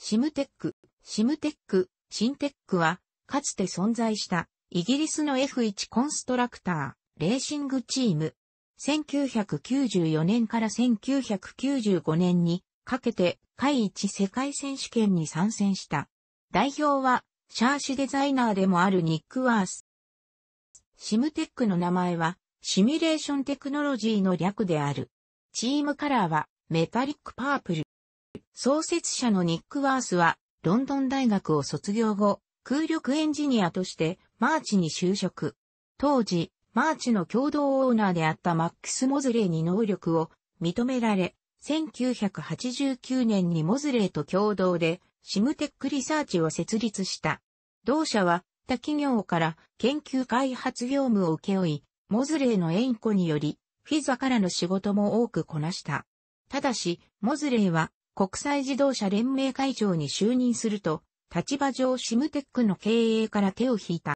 シムテック、シムテック、シンテックは、かつて存在したイギリスの F1 コンストラクター、レーシングチーム。1994年から1995年にかけて、海一世界選手権に参戦した。代表は、シャーシデザイナーでもあるニック・ワース。シムテックの名前は、シミュレーションテクノロジーの略である。チームカラーは、メタリックパープル。創設者のニック・ワースは、ロンドン大学を卒業後、空力エンジニアとして、マーチに就職。当時、マーチの共同オーナーであったマックス・モズレーに能力を認められ、1989年にモズレーと共同で、シムテックリサーチを設立した。同社は、他企業から研究開発業務を請け負い、モズレーの縁故により、フィザからの仕事も多くこなした。ただし、モズレーは国際自動車連盟会長に就任すると、立場上シムテックの経営から手を引いた。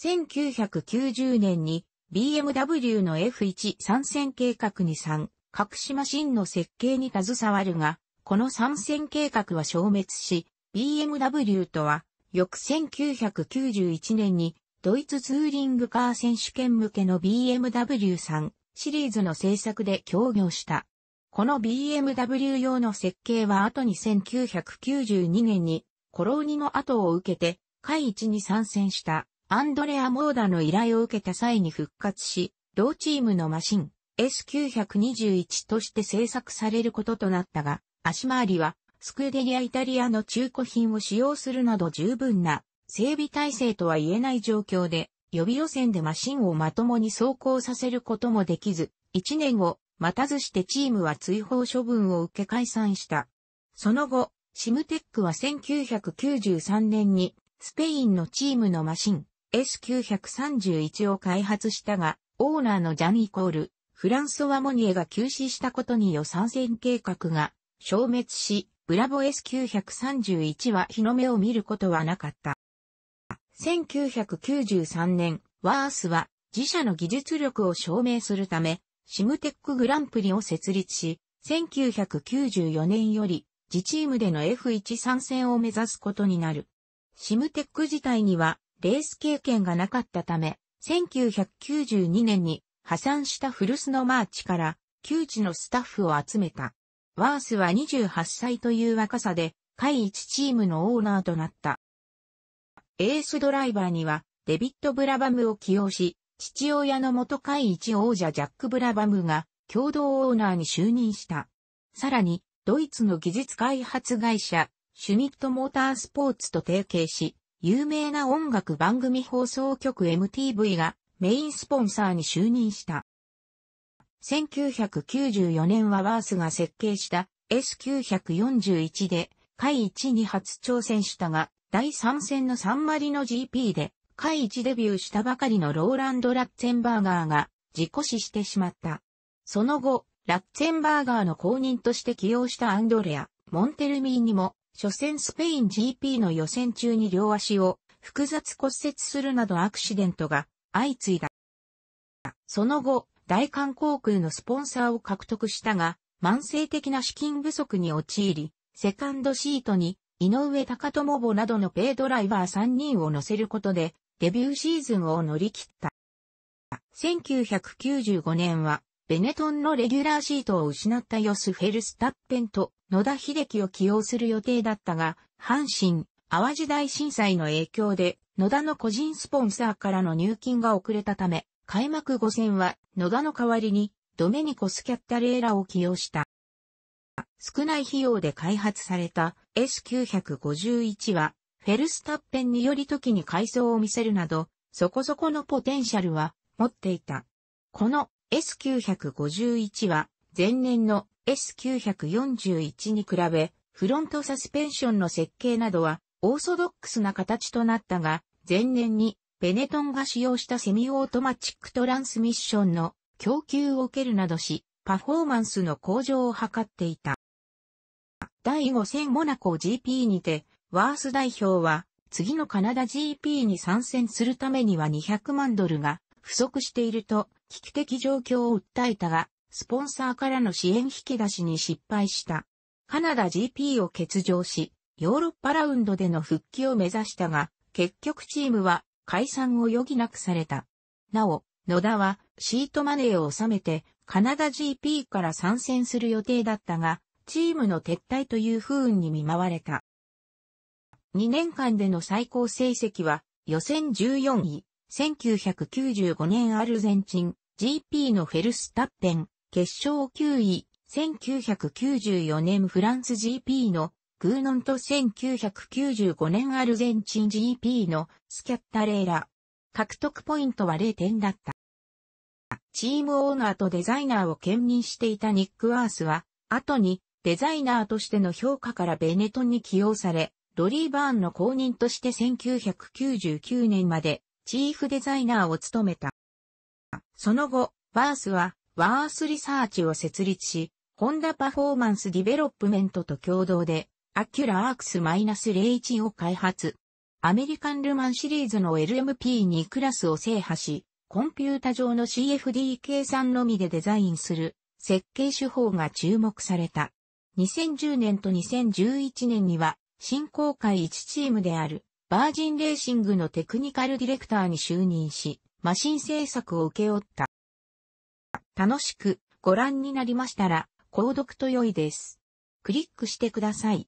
1990年に BMW の F1 参戦計画に参、隠しマシンの設計に携わるが、この参戦計画は消滅し、BMW とは、翌1991年にドイツツーリングカー選手権向けの BMW 3シリーズの制作で協業した。この BMW 用の設計は後に1992年にコローニの後を受けて、会一に参戦したアンドレア・モーダの依頼を受けた際に復活し、同チームのマシン S921 として製作されることとなったが、足回りはスクーデリアイタリアの中古品を使用するなど十分な整備体制とは言えない状況で、予備予選でマシンをまともに走行させることもできず、1年後、待たずしてチームは追放処分を受け解散した。その後、シムテックは1993年にスペインのチームのマシン S931 を開発したが、オーナーのジャンイコール、フランソワ・モニエが休止したことによ参戦計画が消滅し、ブラボ S931 は日の目を見ることはなかった。1993年、ワースは自社の技術力を証明するため、シムテックグランプリを設立し、1994年より自チームでの F1 参戦を目指すことになる。シムテック自体にはレース経験がなかったため、1992年に破産した古巣のマーチから旧知のスタッフを集めた。ワースは28歳という若さで、会一チームのオーナーとなった。エースドライバーにはデビット・ブラバムを起用し、父親の元会一王者ジャック・ブラバムが共同オーナーに就任した。さらに、ドイツの技術開発会社、シュミットモータースポーツと提携し、有名な音楽番組放送局 MTV がメインスポンサーに就任した。1994年はワースが設計した S941 で、会一に初挑戦したが、第3戦のサンマリの GP で会一デビューしたばかりのローランド・ラッツェンバーガーが事故死してしまった。その後、ラッツェンバーガーの後任として起用したアンドレア、モンテルミーにも、初戦スペイン GP の予選中に両足を複雑骨折するなどアクシデントが相次いだ。その後、大韓航空のスポンサーを獲得したが、慢性的な資金不足に陥り、セカンドシートに井上高友母などのペイドライバー3人を乗せることで、デビューシーズンを乗り切った。1995年は、ベネトンのレギュラーシートを失ったヨス・フェルスタッペンと野田秀樹を起用する予定だったが、阪神、淡路大震災の影響で、野田の個人スポンサーからの入金が遅れたため、開幕5戦は野田の代わりにドメニコ・スキャッタレーラを起用した。少ない費用で開発された S951 はフェルスタッペンにより時に改装を見せるなど、そこそこのポテンシャルは持っていた。この S951 は前年の S941 に比べ、フロントサスペンションの設計などはオーソドックスな形となったが、前年にベネトンが使用したセミオートマチックトランスミッションの供給を受けるなどし、パフォーマンスの向上を図っていた。第5000モナコ GP にて、ワース代表は、次のカナダ GP に参戦するためには200万ドルが不足していると危機的状況を訴えたが、スポンサーからの支援引き出しに失敗した。カナダ GP を欠場し、ヨーロッパラウンドでの復帰を目指したが、結局チームは解散を余儀なくされた。なお、野田はシートマネーを収めてカナダ GP から参戦する予定だったが、チームの撤退という不運に見舞われた。2年間での最高成績は予選14位、1995年アルゼンチン GP のフェルスタッペン、決勝9位、1994年フランス GP のグーノンと1995年アルゼンチン GP のスキャッタレーラ。獲得ポイントは0点だった。チームオーナーとデザイナーを兼任していたニック・ワースは、後にデザイナーとしての評価からベネトンに起用され、ロリー・バーンの公認として1999年までチーフデザイナーを務めた。その後、バースはワースリサーチを設立し、ホンダパフォーマンスディベロップメントと共同で、アキュラアークス -01 を開発。アメリカンルマンシリーズの LMP2 クラスを制覇し、コンピュータ上の CFD 計算のみでデザインする設計手法が注目された。2010年と2011年には振興会1チームである、バージンレーシングのテクニカルディレクターに就任し、マシン製作を請け負った。楽しくご覧になりましたら、購読と良いです。クリックしてください。